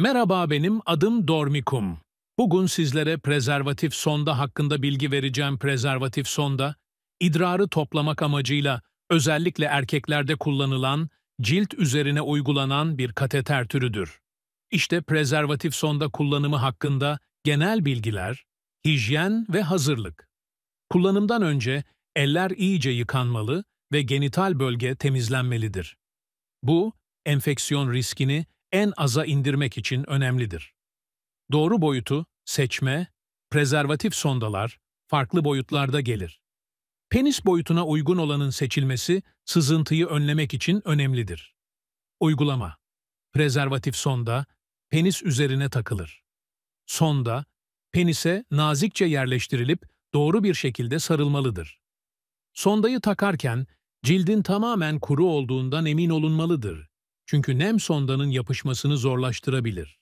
Merhaba benim adım Dormikum. Bugün sizlere prezervatif sonda hakkında bilgi vereceğim. Prezervatif sonda, idrarı toplamak amacıyla özellikle erkeklerde kullanılan, cilt üzerine uygulanan bir kateter türüdür. İşte prezervatif sonda kullanımı hakkında genel bilgiler, hijyen ve hazırlık. Kullanımdan önce eller iyice yıkanmalı ve genital bölge temizlenmelidir. Bu, enfeksiyon riskini en aza indirmek için önemlidir. Doğru boyutu, seçme, prezervatif sondalar farklı boyutlarda gelir. Penis boyutuna uygun olanın seçilmesi sızıntıyı önlemek için önemlidir. Uygulama Prezervatif sonda penis üzerine takılır. Sonda penise nazikçe yerleştirilip doğru bir şekilde sarılmalıdır. Sondayı takarken cildin tamamen kuru olduğundan emin olunmalıdır. Çünkü nem sondanın yapışmasını zorlaştırabilir.